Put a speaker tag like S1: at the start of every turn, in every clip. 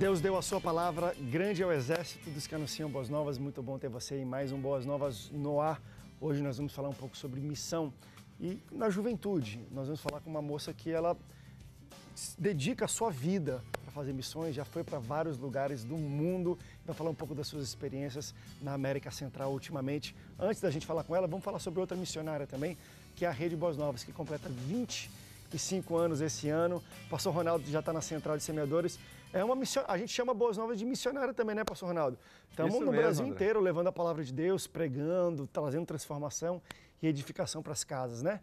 S1: Deus deu a sua palavra, grande é o exército dos que anunciam boas novas. Muito bom ter você em mais um Boas Novas no ar. Hoje nós vamos falar um pouco sobre missão e na juventude. Nós vamos falar com uma moça que ela dedica a sua vida para fazer missões, já foi para vários lugares do mundo. Vai falar um pouco das suas experiências na América Central ultimamente. Antes da gente falar com ela, vamos falar sobre outra missionária também, que é a Rede Boas Novas, que completa 20 anos 35 anos esse ano. Pastor Ronaldo já está na central de semeadores. É uma missão. A gente chama Boas Novas de missionária também, né, Pastor Ronaldo? Estamos no mesmo, Brasil André. inteiro levando a palavra de Deus, pregando, trazendo transformação e edificação para as casas, né?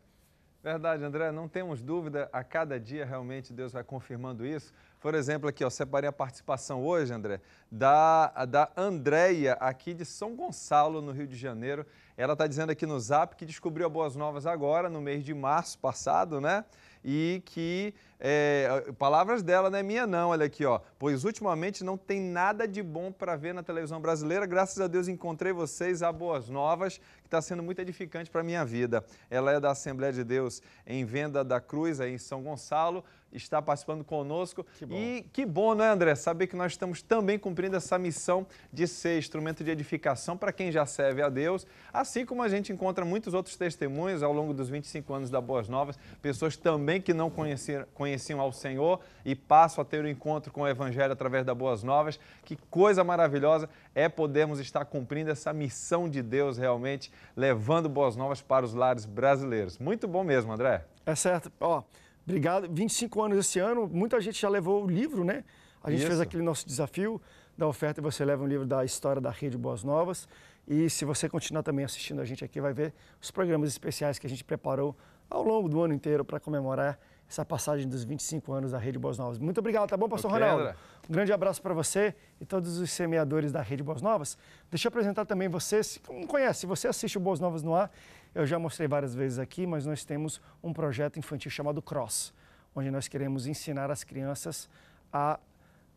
S2: Verdade, André, não temos dúvida, a cada dia realmente Deus vai confirmando isso. Por exemplo, aqui, ó, separei a participação hoje, André, da, da Andréia, aqui de São Gonçalo, no Rio de Janeiro. Ela está dizendo aqui no zap que descobriu a Boas Novas agora, no mês de março passado, né? e que é, palavras dela, não é minha não, olha aqui, ó. Pois ultimamente não tem nada de bom para ver na televisão brasileira. Graças a Deus encontrei vocês, a Boas Novas, que está sendo muito edificante para a minha vida. Ela é da Assembleia de Deus em Venda da Cruz, aí em São Gonçalo, está participando conosco. Que e que bom, não é André? Saber que nós estamos também cumprindo essa missão de ser instrumento de edificação para quem já serve a Deus, assim como a gente encontra muitos outros testemunhos ao longo dos 25 anos da Boas Novas, pessoas também que não conheceram conheciam ao Senhor e passam a ter o um encontro com o Evangelho através da Boas Novas. Que coisa maravilhosa é podermos estar cumprindo essa missão de Deus realmente, levando Boas Novas para os lares brasileiros. Muito bom mesmo, André.
S1: É certo. Ó, obrigado. 25 anos esse ano, muita gente já levou o livro, né? A gente Isso. fez aquele nosso desafio da oferta e você leva um livro da história da Rede Boas Novas. E se você continuar também assistindo a gente aqui, vai ver os programas especiais que a gente preparou ao longo do ano inteiro para comemorar essa passagem dos 25 anos da Rede Boas Novas. Muito obrigado, tá bom, pastor okay, Ronaldo? Um grande abraço para você e todos os semeadores da Rede Boas Novas. Deixa eu apresentar também você, se não conhece, se você assiste o Boas Novas no ar, eu já mostrei várias vezes aqui, mas nós temos um projeto infantil chamado Cross, onde nós queremos ensinar as crianças a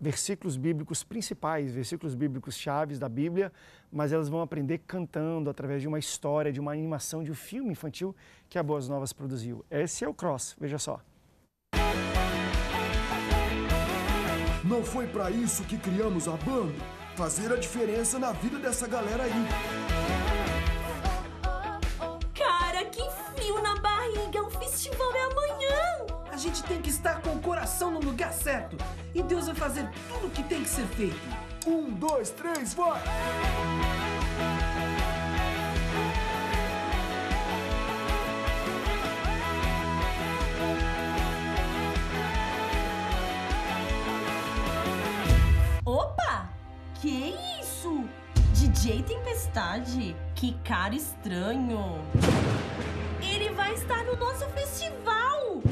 S1: versículos bíblicos principais, versículos bíblicos chaves da Bíblia, mas elas vão aprender cantando através de uma história, de uma animação, de um filme infantil que a Boas Novas produziu. Esse é o Cross, veja só. Não foi para isso que criamos a banda? Fazer a diferença na vida dessa galera aí.
S2: Cara, que frio na barriga! O é festival é amanhã! A gente tem que estar com o coração no lugar certo. E Deus vai fazer tudo o que tem que ser feito. Um, dois, três, vai!
S3: Que isso? DJ Tempestade? Que cara estranho. Ele vai estar no nosso festival!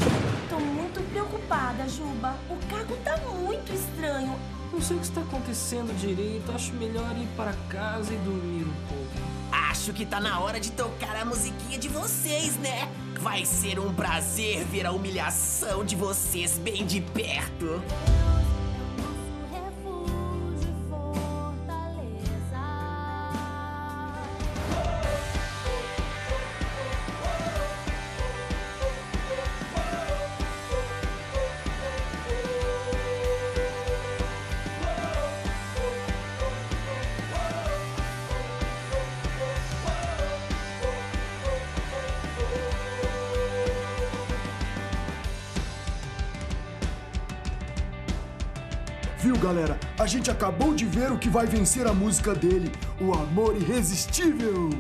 S3: Tô muito preocupada, Juba. O Caco tá muito estranho. Não sei o que está acontecendo direito. Acho melhor ir para casa e dormir
S2: um pouco. Acho que tá na hora de tocar a musiquinha de vocês, né? Vai ser um prazer ver a humilhação de vocês bem de perto.
S1: gente acabou de ver o que vai vencer a música dele, o amor irresistível.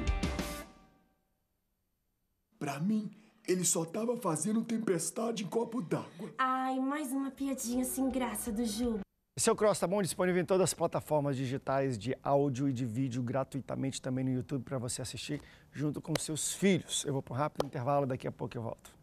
S1: Pra mim, ele só tava fazendo tempestade em copo d'água.
S3: Ai, mais uma piadinha sem graça do
S1: Juba. Seu Cross tá bom? Disponível em todas as plataformas digitais de áudio e de vídeo gratuitamente também no YouTube para você assistir junto com seus filhos. Eu vou para um rápido intervalo, daqui a pouco eu volto.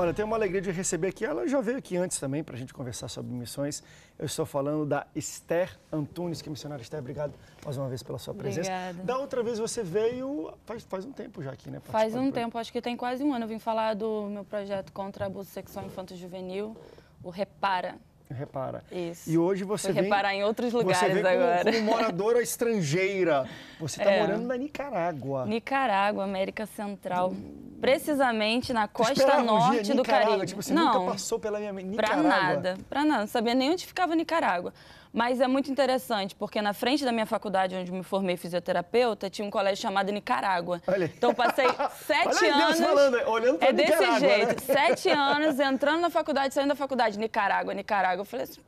S1: Olha, tenho uma alegria de receber aqui. Ela já veio aqui antes também para a gente conversar sobre missões. Eu estou falando da Esther Antunes, que é missionária Esther. Obrigado mais uma vez pela sua presença. Obrigada. Da outra vez você veio faz, faz um tempo já aqui, né? Faz um tempo,
S3: acho que tem quase um ano. Eu vim falar do meu projeto contra abuso sexual infanto-juvenil, o Repara,
S1: repara. Isso. E hoje você Foi vem... reparar em outros lugares você vem como, agora. como moradora estrangeira. Você está é. morando na Nicarágua.
S3: Nicarágua, América Central. Precisamente na costa norte um do Caribe. Tipo, você não, nunca passou
S1: pela minha... Nicarágua. Pra nada,
S3: pra nada. Não sabia nem onde ficava Nicarágua. Mas é muito interessante, porque na frente da minha faculdade, onde me formei fisioterapeuta, tinha um colégio chamado Nicarágua. Olha. Então passei sete Olha anos. Deus falando, olhando pra é desse Nicarágua, né? jeito. Né? Sete anos entrando na faculdade, saindo da faculdade, Nicarágua, Nicarágua. Eu falei assim,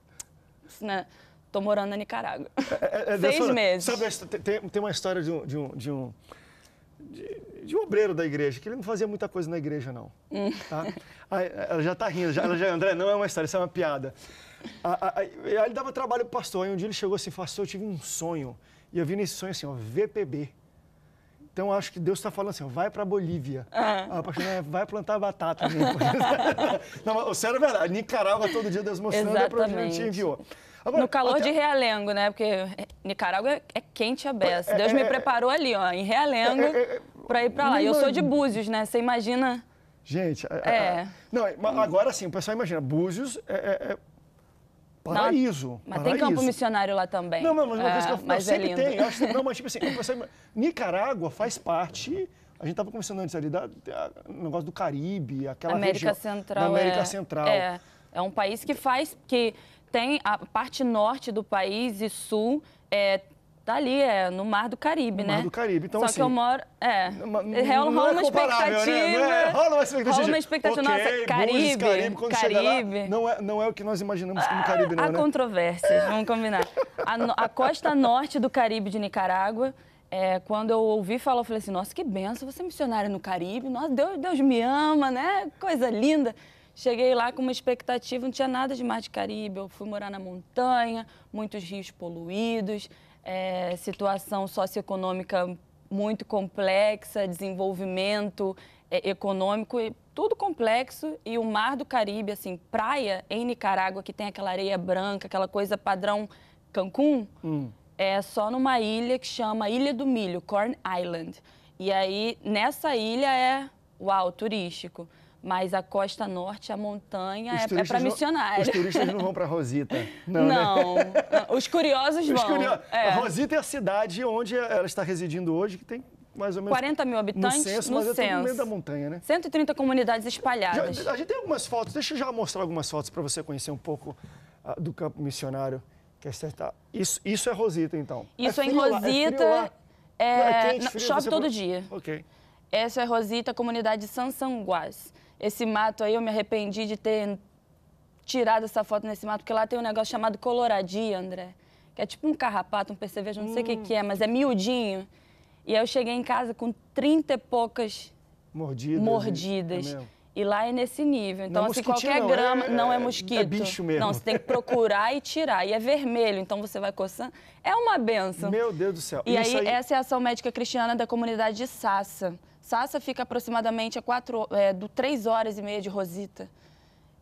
S3: né? Tô morando na Nicarágua.
S1: É, é, é Seis meses. Sabe, tem, tem uma história de um, de um, de um de obreiro da igreja, que ele não fazia muita coisa na igreja, não. Hum. Tá? Aí, ela já está rindo, já, ela já, André, não é uma história, isso é uma piada. Aí, aí ele dava trabalho o pastor, e um dia ele chegou assim, pastor, eu tive um sonho, e eu vi nesse sonho assim, ó, VPB. Então acho que Deus está falando assim, ó, vai para Bolívia. Uhum. Ah. A ah, pastora, vai plantar batata. não, o sério é verdade, Nicarágua todo dia Deus mostrando, e para onde enviou. Agora, no calor até... de
S3: Realengo, né? Porque Nicarágua é quente a beça. É, Deus é, me é, é. preparou ali, ó, em Realengo. É, é Pra ir pra lá. E eu sou de Búzios, né? Você imagina.
S1: Gente, é. é. é, é. não, agora sim, o pessoal imagina, Búzios é, Paraíso. Mas paraíso. tem campo
S3: missionário lá também. Não, não, mas uma é, coisa que eu, mas eu é sempre lindo. tem. Eu acho, não, mas tipo assim, pessoal
S1: Nicarágua faz parte. A gente estava conversando antes ali da, negócio do Caribe, aquela América região, Central. Da América é, Central. É,
S3: é um país que faz que tem a parte norte do país e sul é, Tá ali, é, no Mar do Caribe, no né? Mar do Caribe, então Só assim, que eu assim, moro. É. é rola, é uma né? É- expectativa. Né? É, rola uma expectativa. Rola uma expectativa, okay, nossa, Caribe. Caribe, quando Caribe. Lá, não, é, não é o que nós imaginamos como ah, Caribe, não. Há né? controvérsias, vamos combinar. A, a costa norte do Caribe de Nicarágua. É, quando eu ouvi falar, eu falei assim, nossa, que benção, você é missionária no Caribe, nossa, Deus, Deus me ama, né? Coisa linda. Cheguei lá com uma expectativa, não tinha nada de mar de Caribe, eu fui morar na montanha, muitos rios poluídos, é, situação socioeconômica muito complexa, desenvolvimento é, econômico, tudo complexo e o mar do Caribe, assim, praia em Nicarágua que tem aquela areia branca, aquela coisa padrão Cancún, hum. é só numa ilha que chama Ilha do Milho, Corn Island. E aí nessa ilha é uau, turístico. Mas a costa norte, a montanha, os é, é para missionários. Os turistas não vão
S1: para Rosita. Não, não, né? não, os
S3: curiosos os vão. É. Rosita
S1: é a cidade onde ela está residindo hoje, que tem mais ou menos. 40 mil habitantes no centro, no mas censo. no meio da montanha,
S3: né? 130 comunidades espalhadas. Já, a
S1: gente tem algumas fotos, deixa eu já mostrar algumas fotos para você conhecer um pouco uh, do campo missionário. Que acertar? É isso, isso é Rosita, então. Isso é, é em é Rosita. Lá,
S3: é, é quente, frio, chove todo dia. Ok. Essa é Rosita, comunidade Sansanguás esse mato aí, eu me arrependi de ter tirado essa foto nesse mato, porque lá tem um negócio chamado coloradia, André. Que é tipo um carrapato, um percevejo, não hum. sei o que, hum. que é, mas é miudinho. E aí eu cheguei em casa com 30 e poucas
S1: mordidas. mordidas. É
S3: e lá é nesse nível. Então, não, é assim, qualquer não, grama é, não é, é mosquito. É bicho mesmo. Não, você tem que procurar e tirar. E é vermelho, então você vai coçando. É uma benção. Meu
S1: Deus do céu. E aí, aí, essa
S3: é a ação médica cristiana da comunidade de Sassa. Sassa fica aproximadamente a quatro, é, do três horas e meia de Rosita.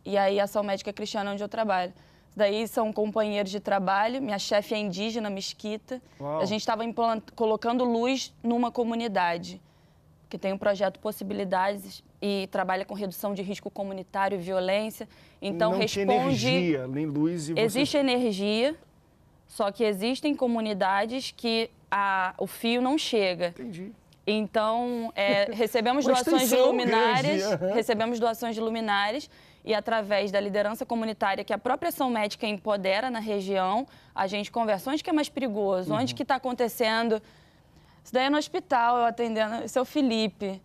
S3: E aí, ação médica cristiana, é onde eu trabalho. Daí são companheiros de trabalho, minha chefe é indígena, mesquita. Uau. A gente estava colocando luz numa comunidade que tem um projeto Possibilidades e trabalha com redução de risco comunitário e violência. Então, Não responde... energia,
S1: nem luz e você... Existe
S3: energia, só que existem comunidades que a, o fio não chega. Entendi. Então, é, recebemos doações de luminárias, uhum. recebemos doações de luminárias e através da liderança comunitária que a própria ação médica empodera na região, a gente conversa onde que é mais perigoso, uhum. onde que está acontecendo. Isso daí é no hospital, eu atendendo, seu é o Felipe.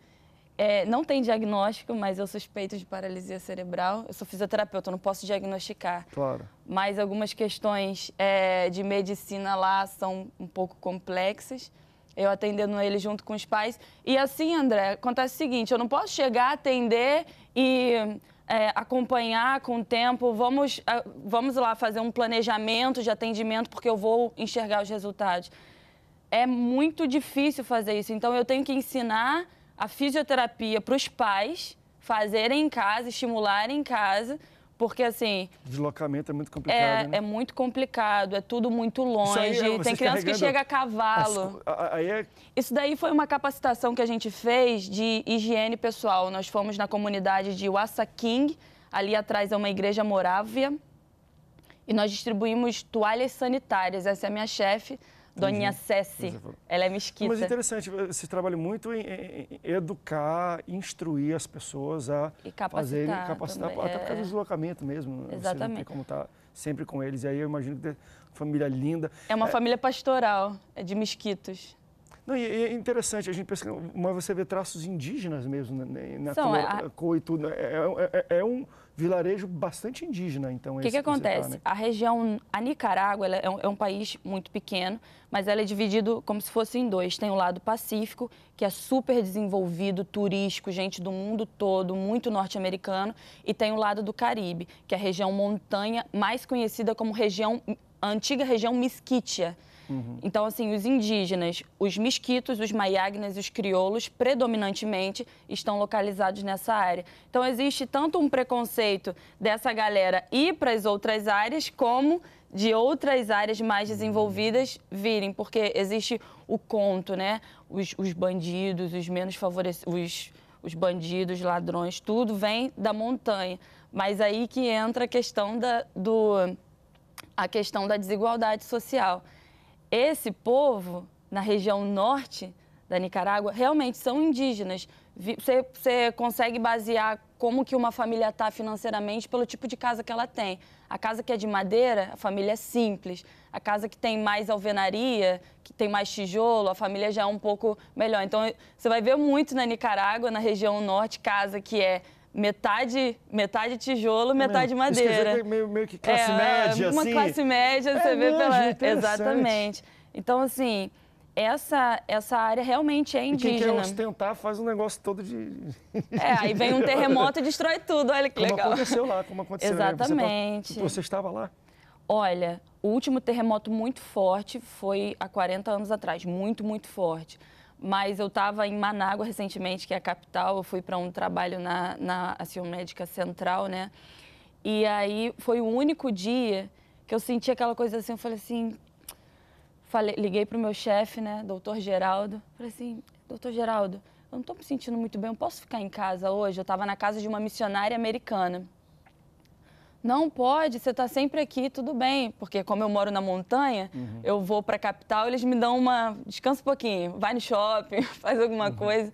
S3: É, não tem diagnóstico, mas eu suspeito de paralisia cerebral. Eu sou fisioterapeuta, não posso diagnosticar. Claro. Mas algumas questões é, de medicina lá são um pouco complexas eu atendendo ele junto com os pais. E assim, André, acontece o seguinte: eu não posso chegar, atender e. É, acompanhar com o tempo, vamos, é, vamos lá fazer um planejamento de atendimento, porque eu vou enxergar os resultados. É muito difícil fazer isso, então eu tenho que ensinar a fisioterapia para os pais fazerem em casa, estimularem em casa porque assim.
S1: Deslocamento é muito complicado. É, né? é
S3: muito complicado, é tudo muito longe. Aí, é, tem criança que chega a cavalo.
S1: As... Aí é...
S3: Isso daí foi uma capacitação que a gente fez de higiene pessoal. Nós fomos na comunidade de King ali atrás é uma igreja morávia. E nós distribuímos toalhas sanitárias. Essa é a minha chefe. Doninha Cessi, uhum.
S1: ela é mesquita. Mas é interessante, você trabalha muito em, em, educar, instruir as pessoas a e capacitar fazer, capacitar, também, até é... por causa é. do deslocamento mesmo. Exatamente. Né? Você não tem como estar tá sempre com eles. E aí eu imagino que tem família linda. É uma é... família
S3: pastoral, é de mesquitos.
S1: Não, e é interessante, a gente pensa, mas você vê traços indígenas mesmo né, né na São, cor, a... cor e tudo. Né? É, é, é um vilarejo bastante indígena, então. O que, que tá, acontece? Tá, né?
S3: A região, a Nicarágua, é um, é, um, país muito pequeno, mas ela é dividido como se fosse em dois. Tem o lado Pacífico, que é super desenvolvido, turístico, gente do mundo todo, muito norte-americano, e tem o lado do Caribe, que é a região montanha, mais conhecida como região, antiga região Misquitia Uhum. Então, assim, os indígenas, os misquitos, os maiagnes e os crioulos, predominantemente, estão localizados nessa área. Então, existe tanto um preconceito dessa galera ir para as outras áreas, como de outras áreas mais desenvolvidas virem, porque existe o conto, né? Os, os bandidos, os menos favorecidos, os bandidos, ladrões, tudo vem da montanha. Mas aí que entra a questão da, do, a questão da desigualdade social. Esse povo, na região norte da Nicarágua, realmente são indígenas. Você, você consegue basear como que uma família está financeiramente pelo tipo de casa que ela tem. A casa que é de madeira, a família é simples. A casa que tem mais alvenaria, que tem mais tijolo, a família já é um pouco melhor. Então, você vai ver muito na Nicarágua, na região norte, casa que é metade, metade tijolo, é metade meio, madeira. Isso é meio,
S1: meio que classe é, média, uma assim. Uma classe média, é você vê pela. Exatamente.
S3: Então, assim, essa, essa área realmente é indígena. E quem quer
S1: ostentar faz um negócio todo de. É, aí vem um terremoto e destrói tudo, olha que como legal. Como aconteceu lá, como aconteceu tá- Exatamente. Você, você estava lá?
S3: Olha, o último terremoto muito forte foi há 40 anos atrás, muito, muito forte mas eu estava em Manágua recentemente, que é a capital. Eu fui para um trabalho na, na assim, médica central, né? E aí foi o único dia que eu senti aquela coisa assim. Eu falei assim, falei, liguei para o meu chefe, né, doutor Geraldo. Falei assim, doutor Geraldo, eu não estou me sentindo muito bem. Eu posso ficar em casa hoje? Eu estava na casa de uma missionária americana. Não pode, você está sempre aqui, tudo bem. Porque como eu moro na montanha, uhum. eu vou para a capital, eles me dão uma... Descansa um pouquinho, vai no shopping, faz alguma uhum. coisa.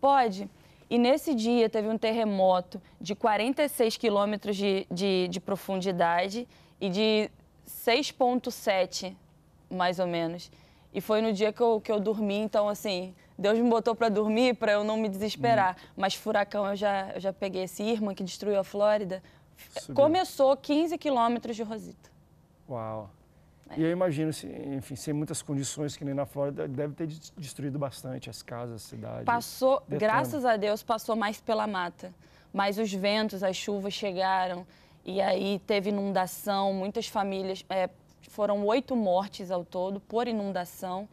S3: Pode. E nesse dia teve um terremoto de 46 quilômetros de, de, de profundidade e de 6,7, mais ou menos. E foi no dia que eu, que eu dormi, então, assim, Deus me botou para dormir para eu não me desesperar. Uhum. Mas furacão eu já, eu já peguei. Esse irmão que destruiu a Flórida Começou 15 quilômetros de Rosita.
S1: Uau. É. E eu imagino, se, enfim, sem muitas condições que nem na Flórida, deve ter destruído bastante as casas, a cidade. Passou, graças
S3: a Deus, passou mais pela mata. Mas os ventos, as chuvas chegaram e aí teve inundação, muitas famílias... É, foram oito mortes ao todo por inundação.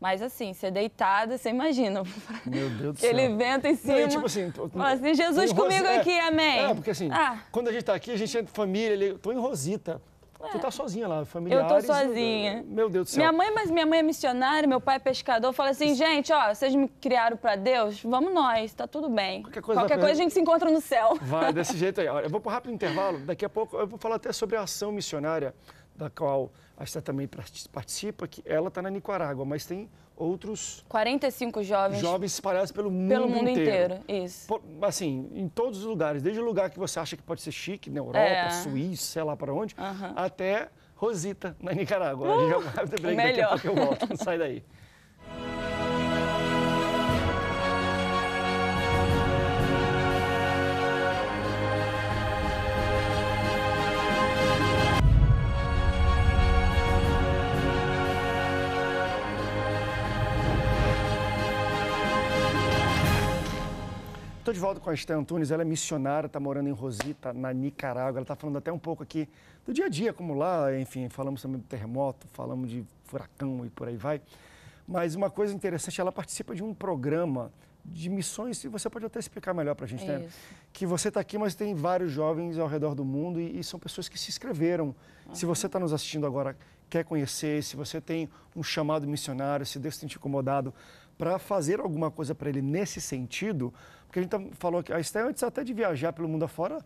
S3: Mas assim, você deitada, você imagina.
S1: Meu Deus do céu. Ele venta em cima. Não, e, tipo assim, tô, assim, Jesus comigo aqui, amém. É, porque assim, ah. quando a gente tá aqui, a gente é família, ele... tô em Rosita. É. Tu tá é. sozinha lá, familiares. Eu tô sozinha. Meu Deus do céu. Minha
S3: mãe, mas minha mãe é missionária, meu pai é pescador, fala assim, gente, ó, vocês me criaram pra Deus, vamos nós, tá tudo bem. Qualquer coisa, Qualquer coisa a gente se encontra no céu. Vai, desse
S1: jeito aí. Olha, eu vou pro rápido intervalo, daqui a pouco eu vou falar até sobre a ação missionária, da qual a Esther também participa, que ela está na Nicarágua, mas tem outros...
S3: 45 jovens.
S1: Jovens espalhados pelo mundo inteiro. Pelo mundo inteiro, isso. Por, assim, em todos os lugares, desde o lugar que você acha que pode ser chique, na Europa, é. Suíça, sei lá para onde, uh -huh. até Rosita, na Nicarágua. Uh, a gente já vai, melhor. daqui a pouco eu volto, sai daí. Estou de volta com a Esté Antunes, ela é missionária, está morando em Rosita, na Nicarágua. Ela está falando até um pouco aqui do dia a dia, como lá, enfim, falamos também do terremoto, falamos de furacão e por aí vai. Mas uma coisa interessante, ela participa de um programa de missões, e você pode até explicar melhor para a gente, é né? Isso. Que você está aqui, mas tem vários jovens ao redor do mundo e, e são pessoas que se inscreveram. Uhum. Se você está nos assistindo agora, quer conhecer, se você tem um chamado missionário, se Deus tem te incomodado para fazer alguma coisa para ele nesse sentido, porque a gente tá, falou que a Estel, antes até de viajar pelo mundo afora,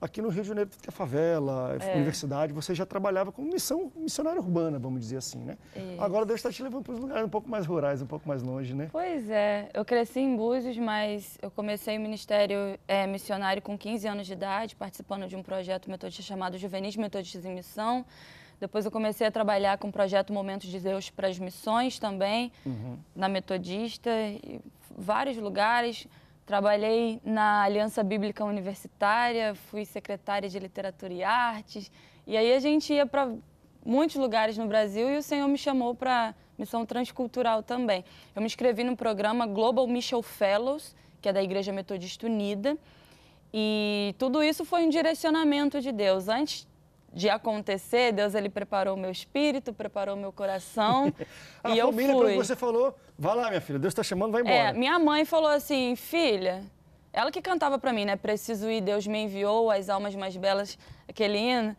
S1: aqui no Rio de Janeiro, tem que favela, é. universidade, você já trabalhava como missão, missionária urbana, vamos dizer assim, né? Isso. Agora Deus está te levando para os lugares um pouco mais rurais, um pouco mais longe, né?
S3: Pois é, eu cresci em Búzios, mas eu comecei o ministério é, missionário com 15 anos de idade, participando de um projeto metodista chamado Juvenis Metodistas em Missão. Depois eu comecei a trabalhar com o projeto Momentos de Deus para as Missões também, uhum. na Metodista, vários lugares Trabalhei na Aliança Bíblica Universitária, fui secretária de Literatura e Artes. E aí a gente ia para muitos lugares no Brasil e o Senhor me chamou para missão transcultural também. Eu me inscrevi no programa Global Michel Fellows, que é da Igreja Metodista Unida. E tudo isso foi um direcionamento de Deus. Antes de acontecer, Deus ele preparou o meu espírito, preparou o meu coração a e eu fui. A você
S1: falou, vai lá minha filha, Deus está chamando, vai é, embora. É,
S3: minha mãe falou assim, filha, ela que cantava para mim, né, preciso ir, Deus me enviou, as almas mais belas, aquele hino.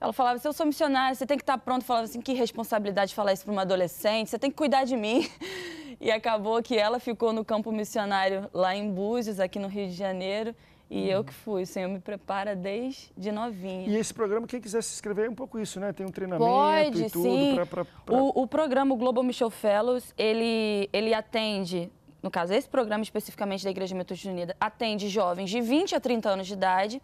S3: Ela falava, se eu sou missionária, você tem que estar tá pronto. falava assim, que responsabilidade falar isso para uma adolescente, você tem que cuidar de mim. E acabou que ela ficou no campo missionário lá em Búzios, aqui no Rio de Janeiro. E eu que fui, o Senhor me prepara desde
S1: novinha. E esse programa, quem quiser se inscrever, é um pouco isso, né? Tem um treinamento Pode, e tudo. Sim. Pra, pra, pra... O, o,
S3: programa Global Michel Fellows, ele, ele atende, no caso, esse programa especificamente da Igreja Metodista Unida, atende jovens de 20 a 30 anos de idade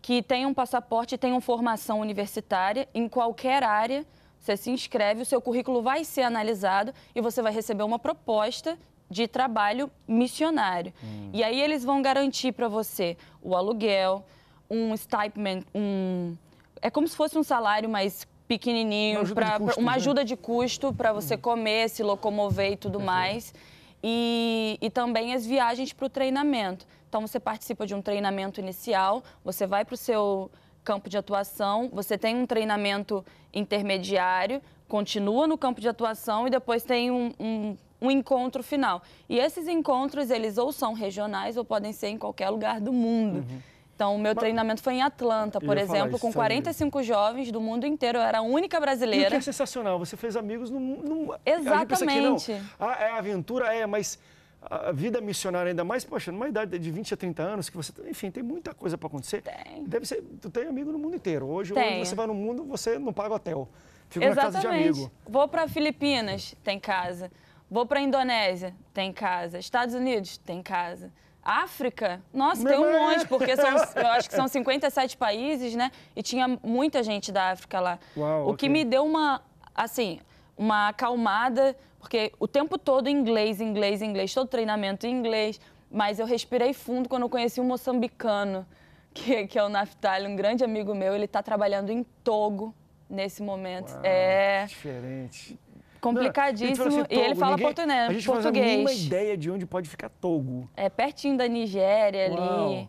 S3: que tenham um passaporte e tenham formação universitária em qualquer área você se inscreve, o seu currículo vai ser analisado e você vai receber uma proposta de trabalho missionário. Hum. E aí eles vão garantir para você o aluguel, um stipend, um é como se fosse um salário mais pequenininho, uma ajuda pra, uma né? ajuda de custo para você hum. comer, se locomover e tudo mais. E, e também as viagens para o treinamento. Então você participa de um treinamento inicial, você vai para o seu campo de atuação, você tem um treinamento intermediário, continua no campo de atuação e depois tem um, um um encontro final. E esses encontros, eles ou são regionais ou podem ser em qualquer lugar do mundo. Uhum. Então, o meu Mas... treinamento foi em Atlanta, por exemplo, com 45 também. jovens do mundo inteiro. Eu era a única brasileira. E o que é
S1: sensacional, você fez amigos no. no... Exatamente. ah, é aventura, é, mas a vida missionária ainda mais, poxa, numa idade de 20 a 30 anos, que você, tá, enfim, tem muita coisa para acontecer. Tem. Deve ser, tu tem amigo no mundo inteiro. Hoje, quando você vai no mundo, você não paga hotel. Fica Exatamente. na casa de amigo.
S3: Vou para Filipinas, tem casa. Vou para a Indonésia, tem casa. Estados Unidos, tem casa. África, nossa, Meu tem um monte, porque são, eu acho que são 57 países, né? E tinha muita gente da África lá. Uau, o okay. que me deu uma, assim, uma acalmada, porque o tempo todo inglês, inglês, inglês, todo treinamento em inglês, mas eu respirei fundo quando eu conheci um moçambicano, que, que é o Naftali, um grande amigo meu, ele está trabalhando em Togo nesse momento. Uau, é
S1: diferente
S3: complicadíssimo. assim, e ele fala ninguém, português. A gente assim, português. faz
S1: ideia de onde pode ficar Togo.
S3: É pertinho da Nigéria Uau. ali.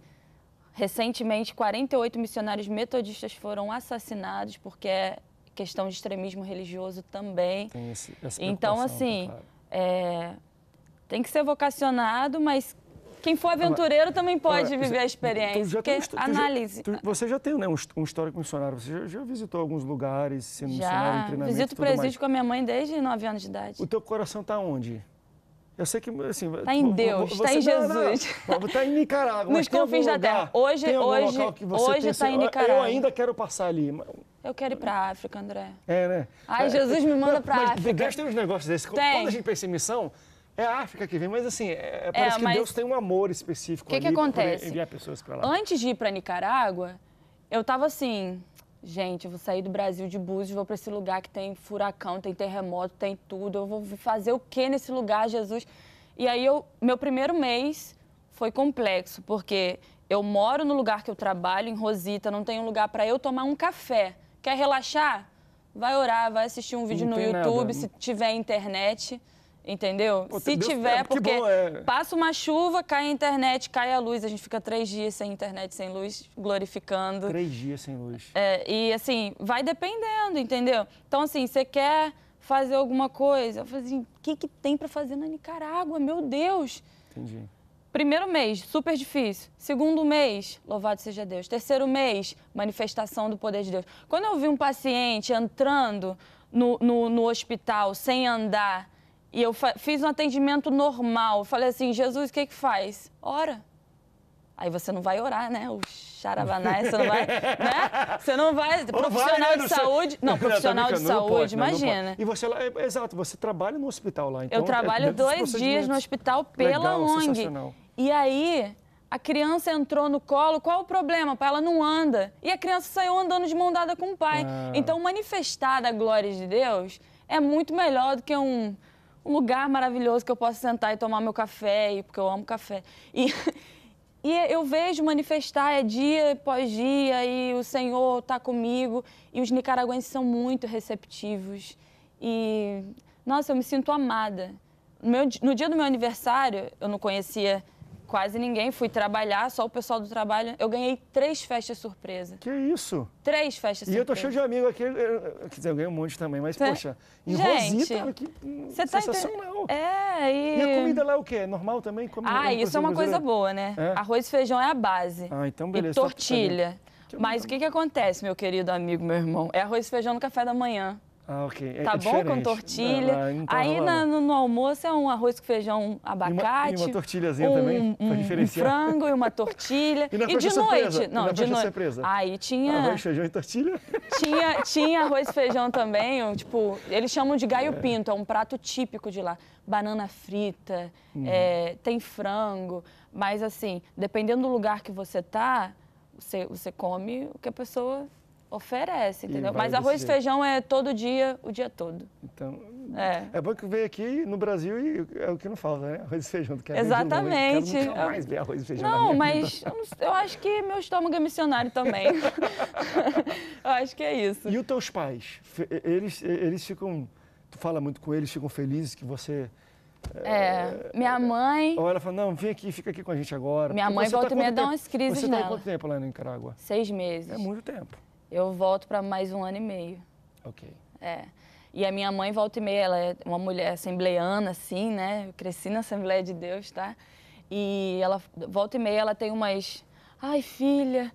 S3: Recentemente, 48 missionários metodistas foram assassinados porque é questão de extremismo religioso também.
S1: Tem esse, essa então, tá assim, tá claro.
S3: é, tem que ser vocacionado, mas quem for aventureiro também pode viver a é, experiência. Então tu já um, análise.
S1: tu, você já tem né, um, um histórico missionário, você já, já, visitou alguns lugares, sendo já. missionário, treinamento. Visito o presídio mais.
S3: com a minha mãe desde 9 anos de idade.
S1: O teu coração está onde? Eu sei que, assim... Está em Deus, está em é Jesus. Está em Nicarágua. Nos confins da terra. Hoje, hoje, hoje está em Nicarágua. Eu ainda quero passar ali.
S3: Eu quero ir para a África, André.
S1: É, né? Ai, é. Jesus é, me manda para a África. Mas tem uns negócios desses. Tem. Quando a gente pensa em missão, é a África que vem, mas assim, é, é parece é, mas... que Deus tem um amor específico que ali que acontece? enviar pessoas para lá. Antes
S3: de ir para Nicarágua, eu tava assim, gente, eu vou sair do Brasil de Búzios, vou para esse lugar que tem furacão, tem terremoto, tem tudo. Eu vou fazer o que nesse lugar, Jesus? E aí eu, meu primeiro mês foi complexo, porque eu moro no lugar que eu trabalho, em Rosita, não tem um lugar para eu tomar um café. Quer relaxar? Vai orar, vai assistir um vídeo não no YouTube, nada. se tiver internet. Entendeu? Pô, Se Deus é, tiver, tempo, porque bom, é. passa uma chuva, cai a internet, cai a luz, a gente fica três dias sem internet, sem luz, glorificando. Três
S1: dias sem luz.
S3: É, e assim, vai dependendo, entendeu? Então, assim, você quer fazer alguma coisa, eu falei assim, o que, que tem para fazer na Nicarágua? Meu Deus! Entendi. Primeiro mês, super difícil. Segundo mês, louvado seja Deus. Terceiro mês, manifestação do poder de Deus. Quando eu vi um paciente entrando no, no, no hospital sem andar, e eu fiz um atendimento normal. Falei assim, Jesus, o que que faz? Ora. Aí você não vai orar, né? O xarabaná, você não vai, né?
S1: Você não vai, profissional vai, né? de saúde, não, tá profissional de saúde, pode, né? imagina. E você é, exato, você trabalha no hospital lá, então. Eu é trabalho é, dois dias no hospital pela Legal, ONG.
S3: E aí, a criança entrou no colo, qual o problema? Pai, ela não anda. E a criança saiu andando de mão dada com o pai. Ah. Então, manifestar a glória de Deus é muito melhor do que um um lugar maravilhoso que eu posso sentar e tomar meu café, porque eu amo café. E, e eu vejo manifestar é dia após dia e o Senhor está comigo e os nicaragüenses são muito receptivos e nossa, eu me sinto amada. No, meu, no dia do meu aniversário, eu não conhecia quase ninguém, fui trabalhar, só o pessoal do trabalho. Eu ganhei três festas surpresa. Que isso? Três festas e surpresa. E eu tô cheio de amigo
S1: aqui, quer dizer, eu ganhei um monte também, mas, tá. poxa, em Gente, Rosita,
S3: que você tá sensacional. Entendo... É, e... E a comida
S1: lá é o quê? Normal também?
S3: Como ah, isso é uma coisa boa, né? É? Arroz e feijão é a base. Ah, então beleza. E tortilha. Tá mas o que que acontece, meu querido amigo, meu irmão? É arroz e feijão no café da manhã.
S1: Ah, ok. É tá é bom com tortilha. Ah, então Aí no,
S3: no, almoço é um arroz com feijão, abacate. E uma, e uma tortilhazinha um, também, um, diferenciar. Um frango e uma tortilha. e, na e de surpresa? noite. Não, e na de noite. surpresa? Aí tinha. Arroz,
S1: feijão e tortilha?
S3: Tinha, tinha arroz e feijão também. Tipo, eles chamam de gaio pinto, é um prato típico de lá. Banana frita, uhum. é, tem frango. Mas assim, dependendo do lugar que você tá, você, você come o que a pessoa Oferece, entendeu? Mas arroz e feijão é todo dia, o dia todo. Então, é,
S1: é bom que veio aqui no Brasil e é o que não falta, né? Arroz e feijão. Quer Exatamente. Ver de novo, mais ver arroz e feijão Não, mas eu,
S3: não, eu acho que meu estômago é missionário também.
S1: eu acho que é isso. E os teus pais? Eles, eles ficam... Tu fala muito com eles, ficam felizes que você...
S3: É, é,
S1: minha eh, mãe. Ou ela fala, não, vem aqui, fica aqui com a gente agora. Minha mãe tá volta tá e me dá umas crises, né? Você tá há quanto tempo lá no Nicarágua?
S3: Seis meses. É muito tempo eu volto para mais um ano e meio. Ok. É. E a minha mãe, volta e meia, ela é uma mulher assembleiana, assim, né? Eu cresci na Assembleia de Deus, tá? E ela, volta e meia, ela tem umas. Ai, filha,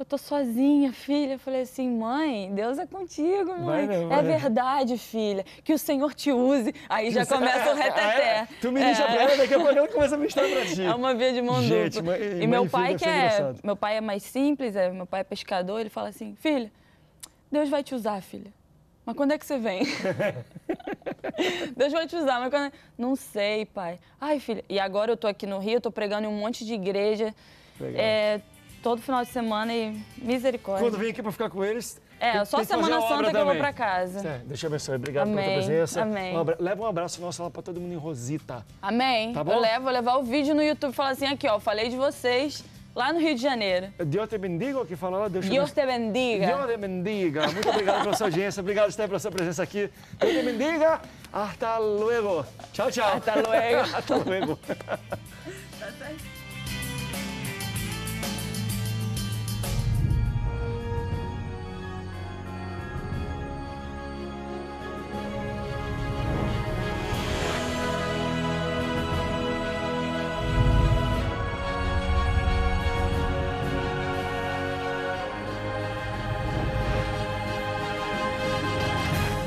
S3: eu tô sozinha, filha. Eu falei assim, mãe, Deus é contigo, mãe. Vai, né, é vai. É verdade, filha. Que o Senhor te use. Aí já começa o é, reteté. tu me deixa é. pra ela, daqui a pouco ela começa a misturar pra ti. É uma via de mão Gente, dupla. Mãe, e mãe meu pai, que é. Engraçado. Meu pai é mais simples, é, meu pai é pescador, ele fala assim, filha, Deus vai te usar, filha. Mas quando é que você vem? Deus vai te usar, mas quando... É Não sei, pai. Ai, filha. E agora eu tô aqui no Rio, eu tô pregando em um monte de igreja. É, todo final de semana e misericórdia. Quando vem aqui
S1: para ficar com eles. É, só Semana Santa que também. eu vou para casa. É, deixa eu abençoar. Obrigado Amém. pela tua presença. Amém. Um Leva um abraço nosso lá para todo mundo em Rosita.
S3: Amém. Tá bom? Eu levo, vou levar o vídeo no YouTube e falar assim: aqui, ó, falei de vocês. Lá no Rio de Janeiro.
S1: Deus te bendiga, que falou Deus te Deus te bendiga. Deus te bendiga. Muito obrigado pela sua audiência, obrigado, Esté, pela sua presença aqui. Deus te bendiga. Hasta luego. Tchau, tchau. Hasta luego. Hasta luego.